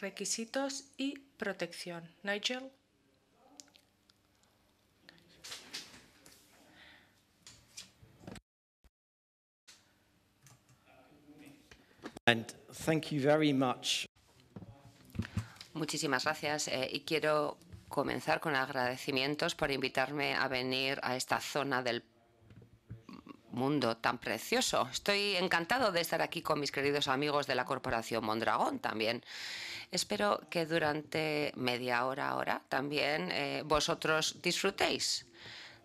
requisitos y protección. Nigel. And thank you very much. Muchísimas gracias eh, y quiero comenzar con agradecimientos por invitarme a venir a esta zona del mundo tan precioso. Estoy encantado de estar aquí con mis queridos amigos de la Corporación Mondragón también. Espero que durante media hora, ahora también eh, vosotros disfrutéis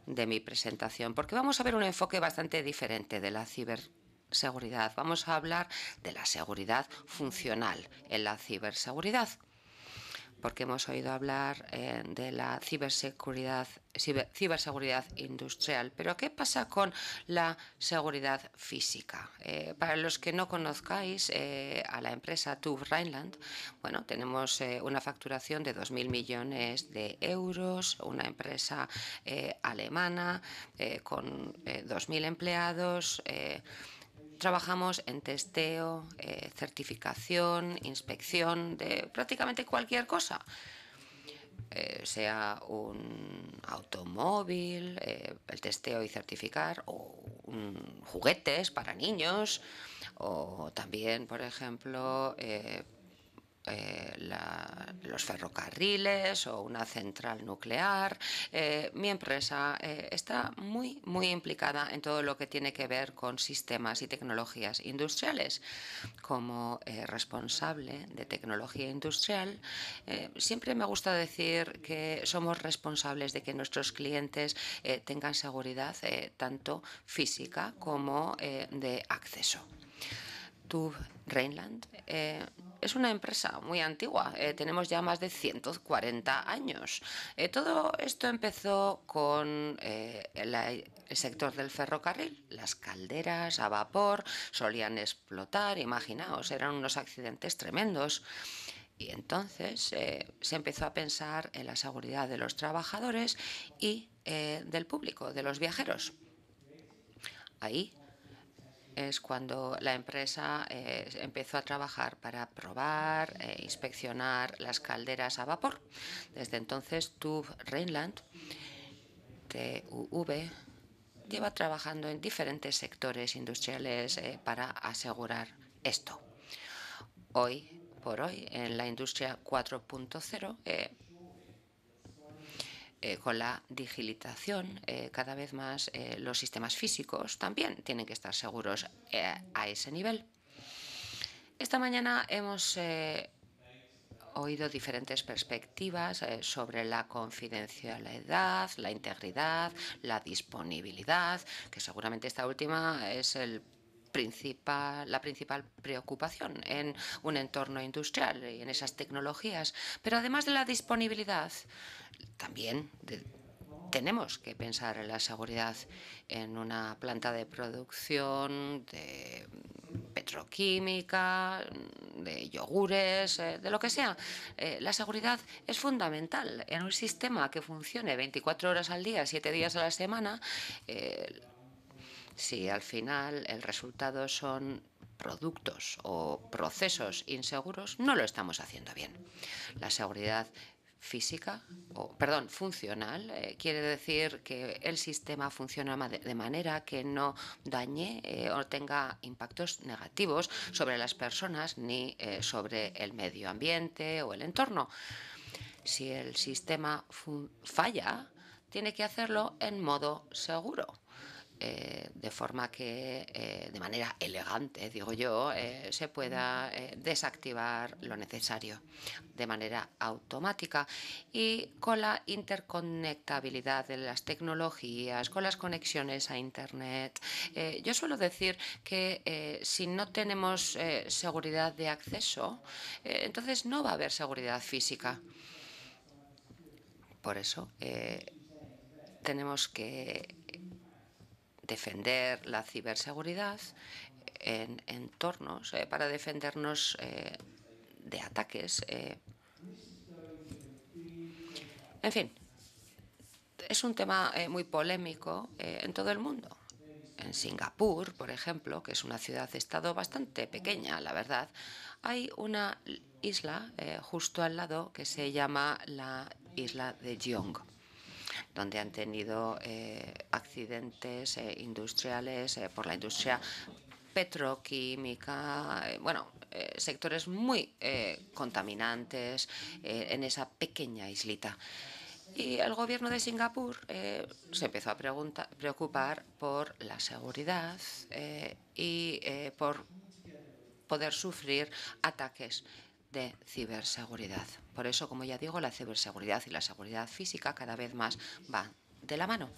de mi presentación, porque vamos a ver un enfoque bastante diferente de la ciberseguridad. Vamos a hablar de la seguridad funcional en la ciberseguridad porque hemos oído hablar eh, de la ciberseguridad, ciberseguridad industrial. Pero ¿qué pasa con la seguridad física? Eh, para los que no conozcáis eh, a la empresa TUV Rheinland, bueno, tenemos una facturación de 2.000 millones de euros, una empresa alemana con 2.000 empleados. Trabajamos en testeo, eh, certificación, inspección de prácticamente cualquier cosa. Eh, sea un automóvil, eh, el testeo y certificar, o juguetes para niños, o también, por ejemplo, eh, los ferrocarriles o una central nuclear. Eh, mi empresa eh, está muy, muy implicada en todo lo que tiene que ver con sistemas y tecnologías industriales. Como responsable de tecnología industrial, siempre me gusta decir que somos responsables de que nuestros clientes tengan seguridad tanto física como de acceso. Tú, Rheinland, es una empresa muy antigua, eh, tenemos ya más de 140 años. Eh, todo esto empezó con eh, el sector del ferrocarril, las calderas a vapor solían explotar, imaginaos, eran unos accidentes tremendos. Y entonces se empezó a pensar en la seguridad de los trabajadores y del público, de los viajeros. Ahí es cuando la empresa eh, empezó a trabajar para probar e inspeccionar las calderas a vapor. Desde entonces, TUV Rheinland, TUV, lleva trabajando en diferentes sectores industriales eh, para asegurar esto. Hoy por hoy, en la industria 4.0, eh, con la digitalización eh, cada vez más eh, los sistemas físicos también tienen que estar seguros a ese nivel. Esta mañana hemos oído diferentes perspectivas sobre la confidencialidad, la integridad, la disponibilidad, que seguramente esta última es el la principal preocupación en un entorno industrial y en esas tecnologías. Pero además de la disponibilidad, también tenemos que pensar en la seguridad en una planta de producción de petroquímica, de yogures, eh, de lo que sea. Eh, la seguridad es fundamental. En un sistema que funcione 24 horas al día, 7 días a la semana, eh, si al final el resultado son productos o procesos inseguros, no lo estamos haciendo bien. La seguridad física, o perdón, funcional, eh, quiere decir que el sistema funciona de manera que no dañe eh, o tenga impactos negativos sobre las personas ni eh, sobre el medio ambiente o el entorno. Si el sistema falla, tiene que hacerlo en modo seguro eh, de forma que eh, de manera elegante, digo yo, eh, se pueda desactivar lo necesario de manera automática y con la interconectabilidad de las tecnologías, con las conexiones a Internet. yo suelo decir que si no tenemos seguridad de acceso, entonces no va a haber seguridad física. Por eso tenemos que defender la ciberseguridad en entornos, eh, para defendernos eh, de ataques. Eh. En fin, es un tema muy polémico en todo el mundo. En Singapur, por ejemplo, que es una ciudad-estado bastante pequeña, la verdad, hay una isla justo al lado que se llama la isla de Yong donde han tenido eh, accidentes eh, industriales eh, por la industria petroquímica, bueno, sectores muy contaminantes en esa pequeña islita. Y el gobierno de Singapur se empezó a preocupar por la seguridad y por poder sufrir ataques de ciberseguridad. Por eso, como ya digo, la ciberseguridad y la seguridad física cada vez más van de la mano.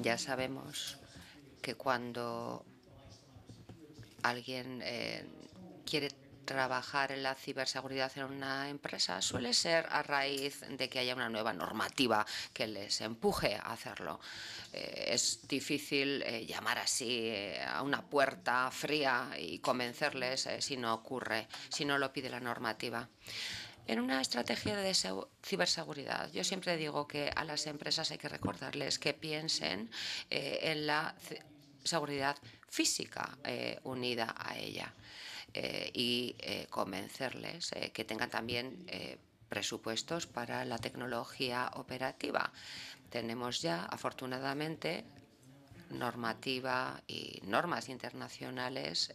Ya sabemos que cuando alguien eh, quiere trabajar en la ciberseguridad en una empresa suele ser a raíz de que haya una nueva normativa que les empuje a hacerlo. Eh, es difícil eh, llamar así eh, a una puerta fría y convencerles si no ocurre, si no lo pide la normativa. En una estrategia de ciberseguridad, yo siempre digo que a las empresas hay que recordarles que piensen en la seguridad física unida a ella eh, y eh, convencerles eh, que tengan también presupuestos para la tecnología operativa. Tenemos ya, afortunadamente, normativa y normas internacionales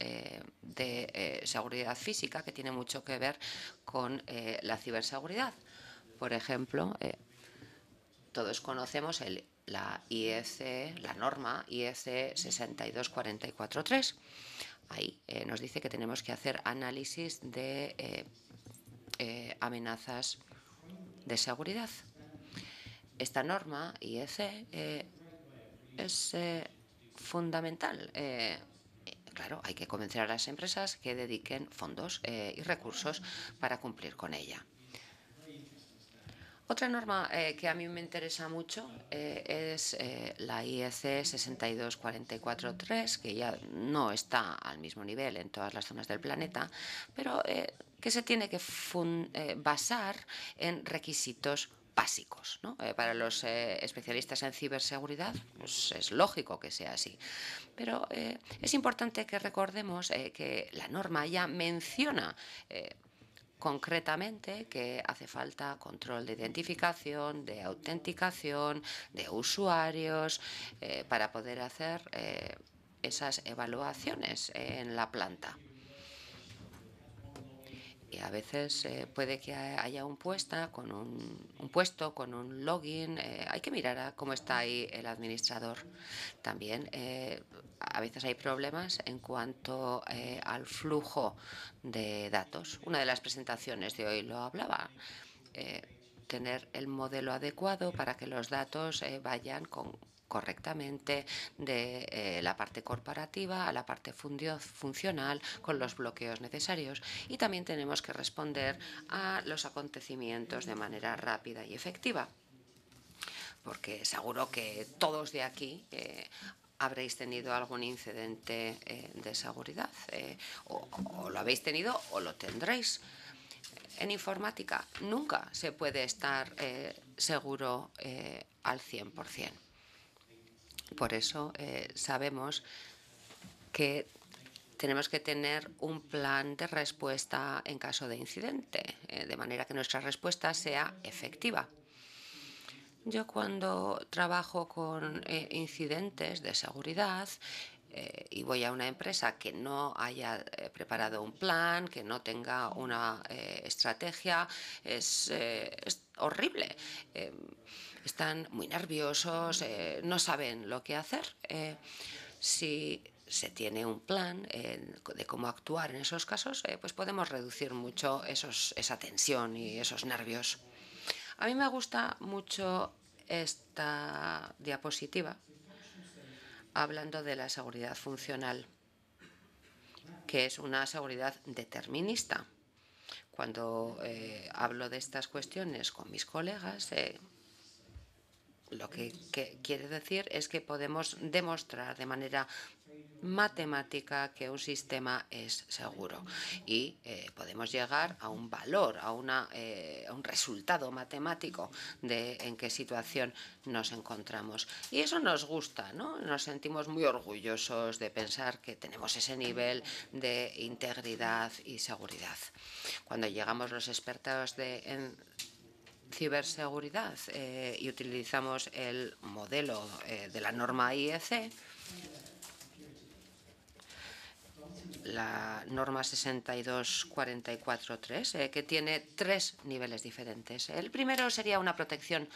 de seguridad física que tiene mucho que ver con la ciberseguridad. Por ejemplo, todos conocemos la e la norma IEC 62443 ahí eh, nos dice que tenemos que hacer análisis de eh, eh, amenazas de seguridad. Esta norma IEC es fundamental. claro, hay que convencer a las empresas que dediquen fondos y recursos para cumplir con ella. Otra norma eh, que a mí me interesa mucho eh, es eh, la IEC 62443, que ya no está al mismo nivel en todas las zonas del planeta, pero que se tiene que basar en requisitos básicos. para los especialistas en ciberseguridad pues, es lógico que sea así. Pero es importante que recordemos que la norma ya menciona concretamente que hace falta control de identificación, de autenticación, de usuarios, eh, para poder hacer eh, esas evaluaciones en la planta. Y a veces eh, puede que haya un, puesta con un, puesto con un login. Eh, hay que mirar a cómo está ahí el administrador. También eh, a veces hay problemas en cuanto al flujo de datos. Una de las presentaciones de hoy lo hablaba. tener el modelo adecuado para que los datos vayan con correctamente de eh, la parte corporativa a la parte funcional con los bloqueos necesarios y también tenemos que responder a los acontecimientos de manera rápida y efectiva porque seguro que todos de aquí eh, habréis tenido algún incidente eh, de seguridad o, lo habéis tenido o lo tendréis en informática nunca se puede estar seguro eh, al 100%. Por eso eh, sabemos que tenemos que tener un plan de respuesta en caso de incidente, eh, de manera que nuestra respuesta sea efectiva. Yo cuando trabajo con eh, incidentes de seguridad, eh, y voy a una empresa que no haya eh, preparado un plan, que no tenga una eh, estrategia, es, horrible. están muy nerviosos, no saben lo que hacer. si se tiene un plan de cómo actuar en esos casos, pues podemos reducir mucho esa tensión y esos nervios. A mí me gusta mucho esta diapositiva hablando de la seguridad funcional, que es una seguridad determinista. Cuando eh, hablo de estas cuestiones con mis colegas, eh, lo que, que, quiere decir es que podemos demostrar de manera matemática que un sistema es seguro y eh, podemos llegar a un valor, a, una, eh, un resultado matemático de en qué situación nos encontramos. Y eso nos gusta, ¿no? Nos sentimos muy orgullosos de pensar que tenemos ese nivel de integridad y seguridad. Cuando llegamos los expertos de... En, ciberseguridad eh, y utilizamos el modelo de la norma IEC, la norma 62443, eh, que tiene tres niveles diferentes. El primero sería una protección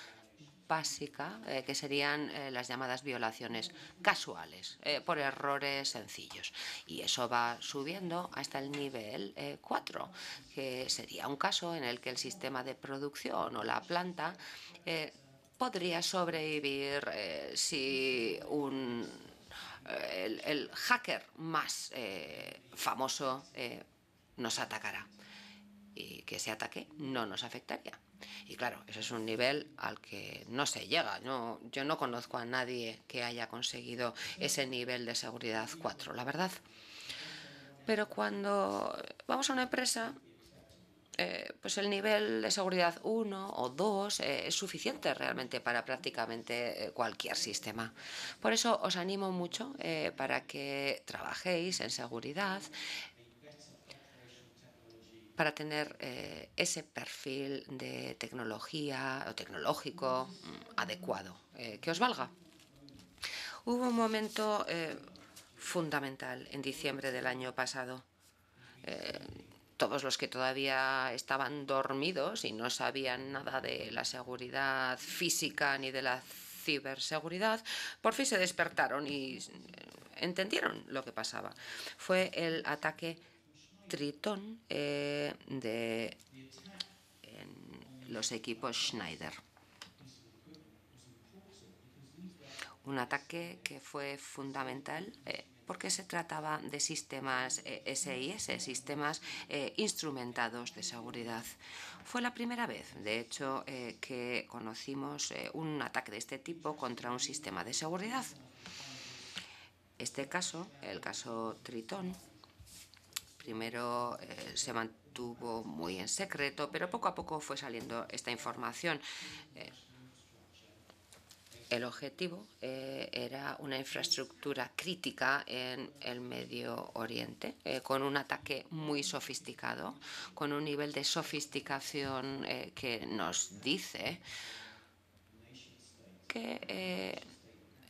básica, eh, que serían eh, las llamadas violaciones casuales, eh, por errores sencillos. Y eso va subiendo hasta el nivel 4, que sería un caso en el que el sistema de producción o la planta podría sobrevivir si un eh, el, hacker más eh, famoso eh, nos atacará. Y que se ataque no nos afectaría. Y claro, ese es un nivel al que no se llega. No, yo no conozco a nadie que haya conseguido ese nivel de seguridad 4, la verdad. Pero cuando vamos a una empresa eh, pues el nivel de seguridad 1 o 2 eh, es suficiente realmente para prácticamente eh, cualquier sistema. Por eso os animo mucho para que trabajéis en seguridad, para tener ese perfil de tecnología o tecnológico mm, adecuado que os valga. Hubo un momento fundamental en diciembre del año pasado todos los que todavía estaban dormidos y no sabían nada de la seguridad física ni de la ciberseguridad, por fin se despertaron y eh, entendieron lo que pasaba. Fue el ataque Tritón eh, de los equipos Schneider. Un ataque que fue fundamental eh, porque se trataba de sistemas SIS, eh, sistemas eh, instrumentados de seguridad. Fue la primera vez, de hecho, eh, que conocimos un ataque de este tipo contra un sistema de seguridad. Este caso, el caso Tritón, primero se mantuvo muy en secreto, pero poco a poco fue saliendo esta información. El objetivo eh, era una infraestructura crítica en el Medio Oriente, eh, con un ataque muy sofisticado, con un nivel de sofisticación eh, que nos dice que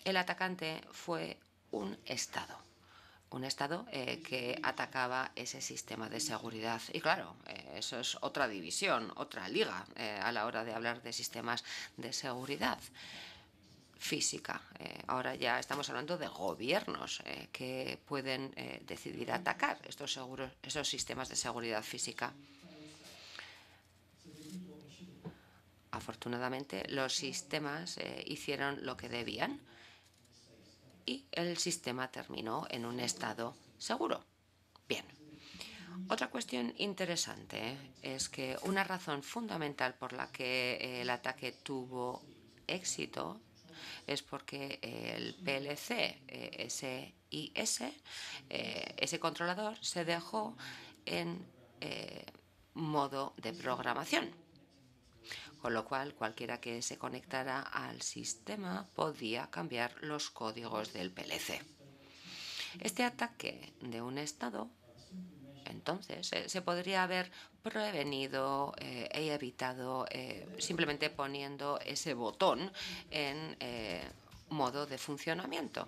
el atacante fue un Estado. Un Estado que atacaba ese sistema de seguridad. Y claro, eso es otra división, otra liga a la hora de hablar de sistemas de seguridad física. Eh, ahora ya estamos hablando de gobiernos eh, que pueden eh, decidir atacar estos, seguros, esos sistemas de seguridad física. Afortunadamente, los sistemas hicieron lo que debían y el sistema terminó en un estado seguro. Bien. Otra cuestión interesante es que una razón fundamental por la que el ataque tuvo éxito es porque el PLC, eh, sis eh, ese controlador, se dejó en eh, modo de programación con lo cual cualquiera que se conectara al sistema podía cambiar los códigos del PLC. Este ataque de un estado entonces, eh, se podría haber prevenido eh, e evitado eh, simplemente poniendo ese botón en eh, modo de funcionamiento.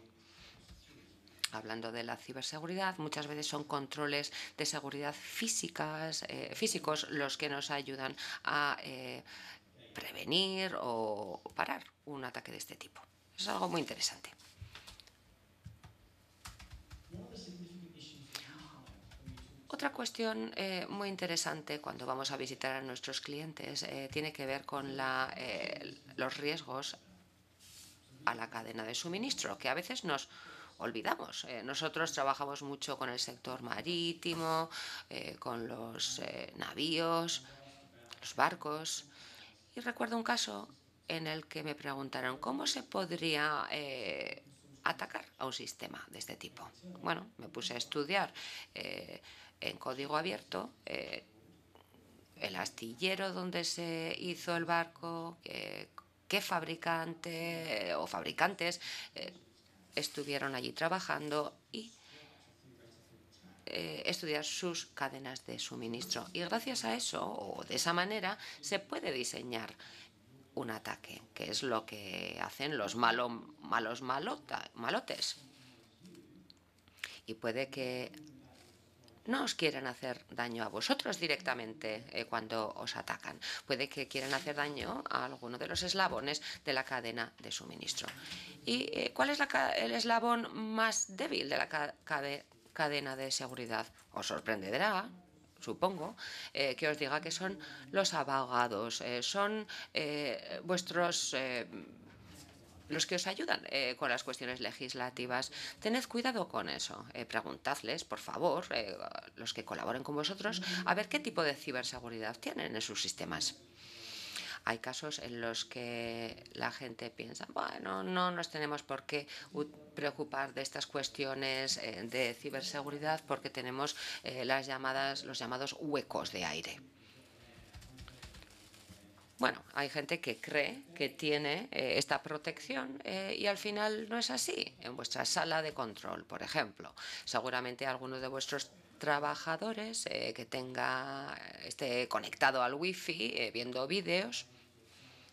Hablando de la ciberseguridad, muchas veces son controles de seguridad físicas, físicos los que nos ayudan a prevenir o parar un ataque de este tipo. Es algo muy interesante. Otra cuestión eh, muy interesante cuando vamos a visitar a nuestros clientes eh, tiene que ver con la, eh, los riesgos a la cadena de suministro, que a veces nos olvidamos. nosotros trabajamos mucho con el sector marítimo, con los navíos, los barcos. Y recuerdo un caso en el que me preguntaron cómo se podría atacar a un sistema de este tipo. Bueno, me puse a estudiar en código abierto. Eh, el astillero donde se hizo el barco, eh, qué fabricante eh, o fabricantes estuvieron allí trabajando y estudiar sus cadenas de suministro. Y gracias a eso, o de esa manera, se puede diseñar un ataque, que es lo que hacen los malos malotes. Y puede que no os quieren hacer daño a vosotros directamente eh, cuando os atacan. Puede que quieran hacer daño a alguno de los eslabones de la cadena de suministro. ¿Y eh, cuál es el eslabón más débil de la cadena de seguridad? Os sorprenderá, supongo, eh, que os diga que son los abogados, son vuestros los que os ayudan eh, con las cuestiones legislativas, tened cuidado con eso. Eh, preguntadles, por favor, eh, los que colaboren con vosotros, a ver qué tipo de ciberseguridad tienen en sus sistemas. Hay casos en los que la gente piensa, bueno, no nos tenemos por qué preocupar de estas cuestiones de ciberseguridad porque tenemos las llamadas, los llamados huecos de aire bueno, hay gente que cree que tiene eh, esta protección eh, y al final no es así. En vuestra sala de control, por ejemplo, seguramente algunos de vuestros trabajadores eh, que tenga esté conectado al wifi viendo vídeos,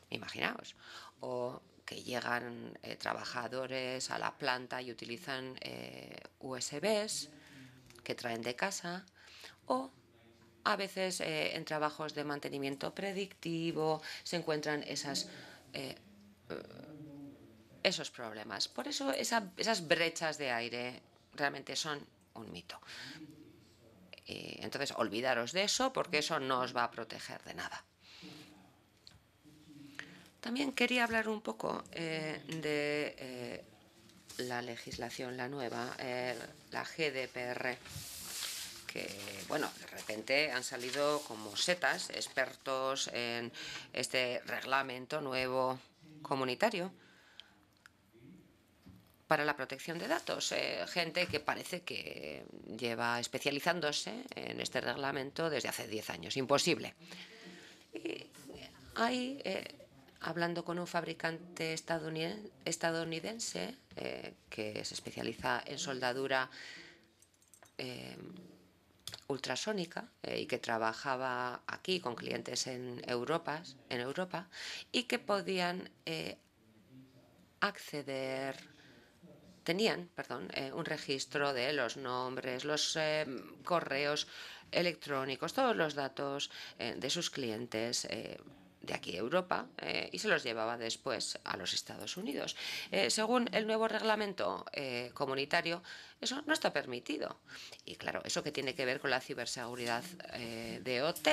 imaginaos, o que llegan trabajadores a la planta y utilizan USBs que traen de casa, o a veces eh, en trabajos de mantenimiento predictivo se encuentran esas, eh, esos problemas. Por eso esas brechas de aire realmente son un mito. entonces olvidaros de eso porque eso no os va a proteger de nada. También quería hablar un poco eh, de la legislación, la nueva, la GDPR que, bueno, de repente han salido como setas expertos en este reglamento nuevo comunitario para la protección de datos. Eh, gente que parece que lleva especializándose en este reglamento desde hace 10 años. Imposible. Y hay, eh, eh, hablando con un fabricante estadounidense, que se especializa en soldadura ultrasónica eh, y que trabajaba aquí con clientes en Europa, en Europa y que podían eh, acceder tenían perdón, eh, un registro de los nombres, los correos electrónicos, todos los datos de sus clientes de aquí Europa eh, y se los llevaba después a los Estados Unidos. Eh, según el nuevo reglamento eh, comunitario, eso no está permitido. Y claro, ¿eso que tiene que ver con la ciberseguridad de OT?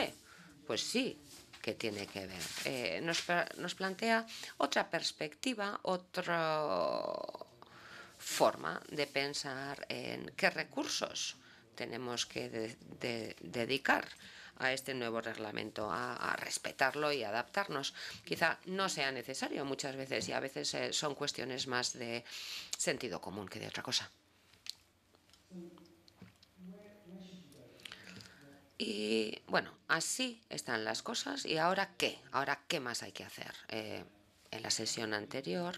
Pues sí, que tiene que ver. nos, plantea otra perspectiva, otra forma de pensar en qué recursos tenemos que dedicar a este nuevo reglamento, a, respetarlo y adaptarnos. Quizá no sea necesario muchas veces y a veces eh, son cuestiones más de sentido común que de otra cosa. Y bueno, así están las cosas. ¿Y ahora qué? ¿Ahora qué más hay que hacer? Eh, en la sesión anterior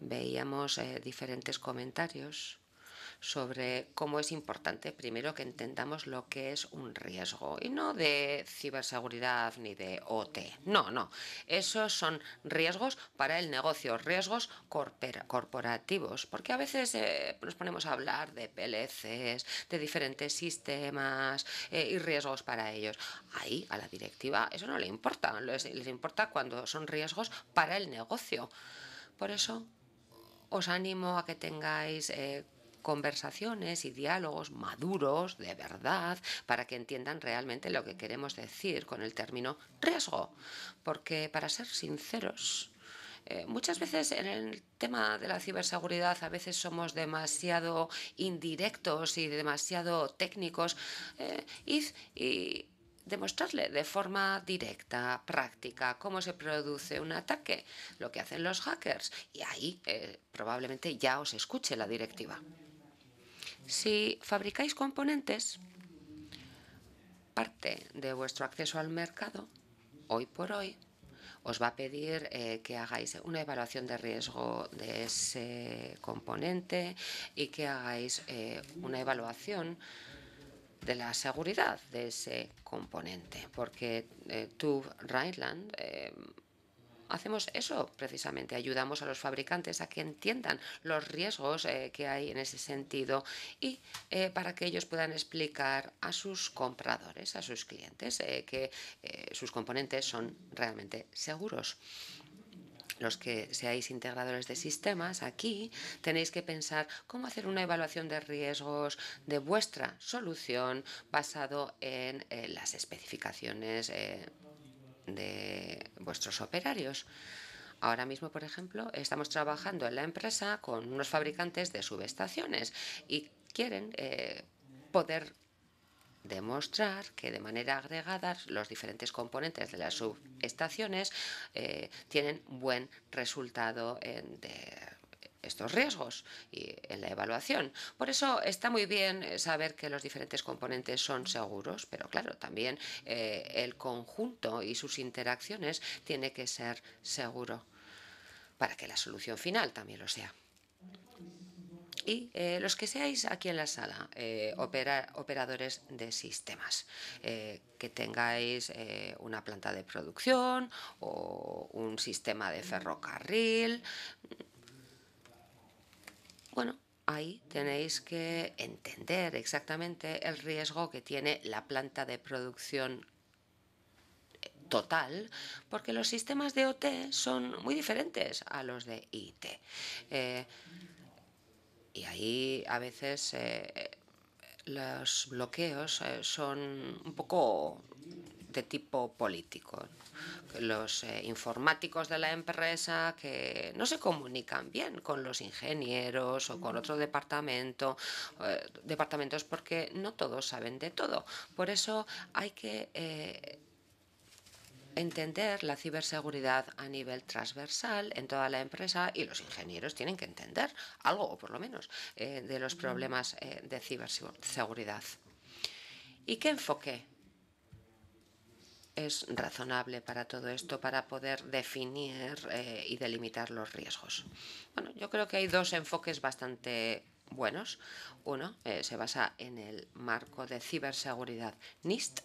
veíamos eh, diferentes comentarios sobre cómo es importante primero que entendamos lo que es un riesgo y no de ciberseguridad ni de OT. No, no. Esos son riesgos para el negocio, riesgos corporativos, porque a veces eh, nos ponemos a hablar de PLCs, de diferentes sistemas eh, y riesgos para ellos. Ahí a la directiva eso no le importa, les, importa cuando son riesgos para el negocio. Por eso os animo a que tengáis eh, conversaciones y diálogos maduros, de verdad, para que entiendan realmente lo que queremos decir con el término riesgo. Porque, para ser sinceros, eh, muchas veces en el tema de la ciberseguridad a veces somos demasiado indirectos y demasiado técnicos eh, y, demostrarle de forma directa, práctica, cómo se produce un ataque, lo que hacen los hackers. Y ahí eh, probablemente ya os escuche la directiva. Si fabricáis componentes, parte de vuestro acceso al mercado, hoy por hoy, os va a pedir eh, que hagáis una evaluación de riesgo de ese componente y que hagáis eh, una evaluación de la seguridad de ese componente, porque eh, tu Rhineland eh, hacemos eso precisamente, ayudamos a los fabricantes a que entiendan los riesgos eh, que hay en ese sentido y eh, para que ellos puedan explicar a sus compradores, a sus clientes, eh, que sus componentes son realmente seguros los que seáis integradores de sistemas, aquí tenéis que pensar cómo hacer una evaluación de riesgos de vuestra solución basado en las especificaciones de vuestros operarios. Ahora mismo, por ejemplo, estamos trabajando en la empresa con unos fabricantes de subestaciones y quieren eh, poder demostrar que de manera agregada los diferentes componentes de las subestaciones eh, tienen buen resultado en estos riesgos y en la evaluación. Por eso está muy bien eh, saber que los diferentes componentes son seguros, pero claro, también eh, el conjunto y sus interacciones tiene que ser seguro para que la solución final también lo sea. Y eh, los que seáis aquí en la sala, operadores de sistemas, que tengáis una planta de producción o un sistema de ferrocarril, bueno, ahí tenéis que entender exactamente el riesgo que tiene la planta de producción eh, total, porque los sistemas de OT son muy diferentes a los de IT. Eh, y ahí a veces eh, los bloqueos son un poco tipo político. Los eh, informáticos de la empresa que no se comunican bien con los ingenieros o con otro departamento, eh, departamentos porque no todos saben de todo. Por eso hay que... Eh, entender la ciberseguridad a nivel transversal en toda la empresa y los ingenieros tienen que entender algo, por lo menos, de los problemas de ciberseguridad. ¿Y qué enfoque es razonable para todo esto, para poder definir eh, y delimitar los riesgos? Bueno, yo creo que hay dos enfoques bastante buenos. Uno eh, se basa en el marco de ciberseguridad NIST,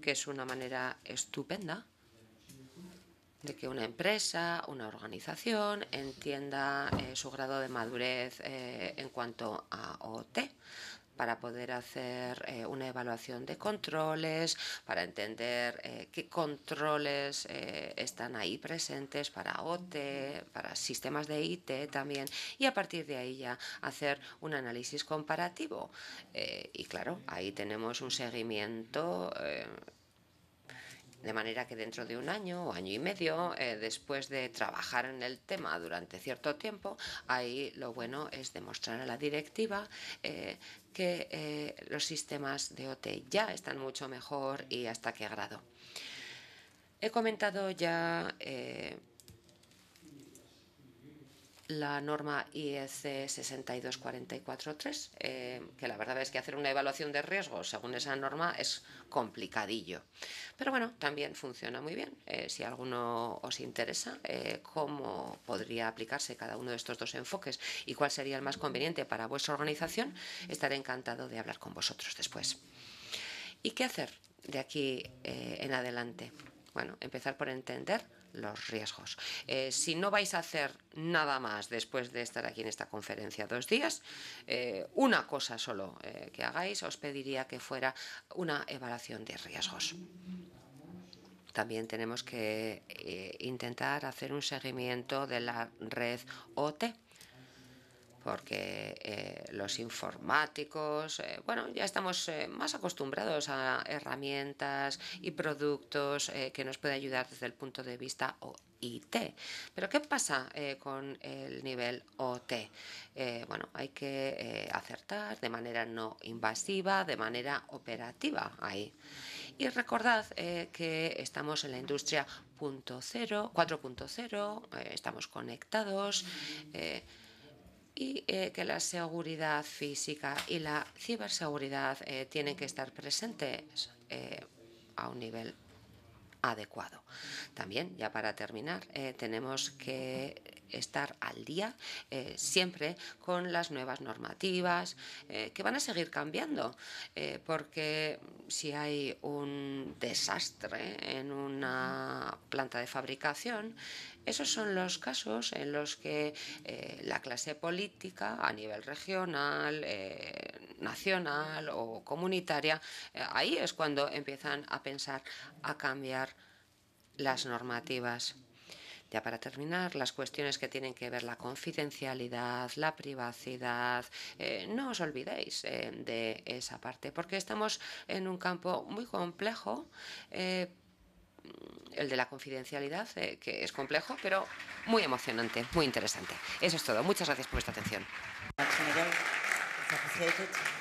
que es una manera estupenda de que una empresa, una organización entienda eh, su grado de madurez en cuanto a OT, para poder hacer eh, una evaluación de controles, para entender eh, qué controles eh, están ahí presentes para OT, para sistemas de IT también, y a partir de ahí ya hacer un análisis comparativo. y claro, ahí tenemos un seguimiento de manera que dentro de un año o año y medio, después de trabajar en el tema durante cierto tiempo, ahí lo bueno es demostrar a la directiva que eh, los sistemas de OT ya están mucho mejor y hasta qué grado. He comentado ya eh, la norma IEC 62443, eh, que la verdad es que hacer una evaluación de riesgos según esa norma es complicadillo. Pero bueno, también funciona muy bien. Eh, si alguno os interesa eh, cómo podría aplicarse cada uno de estos dos enfoques y cuál sería el más conveniente para vuestra organización, estaré encantado de hablar con vosotros después. ¿Y qué hacer de aquí en adelante? Bueno, empezar por entender los riesgos. Eh, si no vais a hacer nada más después de estar aquí en esta conferencia dos días, eh, una cosa solo eh, que hagáis, os pediría que fuera una evaluación de riesgos. También tenemos que intentar hacer un seguimiento de la red OT porque eh, los informáticos, eh, bueno, ya estamos eh, más acostumbrados a herramientas y productos que nos puede ayudar desde el punto de vista OIT. Pero ¿qué pasa con el nivel OT? bueno, hay que acertar de manera no invasiva, de manera operativa ahí. Y recordad que estamos en la industria 4.0, estamos conectados y eh, que la seguridad física y la ciberseguridad eh, tienen que estar presentes eh, a un nivel adecuado. También, ya para terminar, eh, tenemos que estar al día eh, siempre con las nuevas normativas eh, que van a seguir cambiando, porque si hay un desastre en una planta de fabricación, esos son los casos en los que la clase política a nivel regional, nacional o comunitaria, eh, ahí es cuando empiezan a pensar a cambiar las normativas. Ya para terminar, las cuestiones que tienen que ver la confidencialidad, la privacidad, eh, no os olvidéis eh, de esa parte, porque estamos en un campo muy complejo, el de la confidencialidad, que es complejo, pero muy emocionante, muy interesante. Eso es todo. Muchas gracias por vuestra atención. complicated.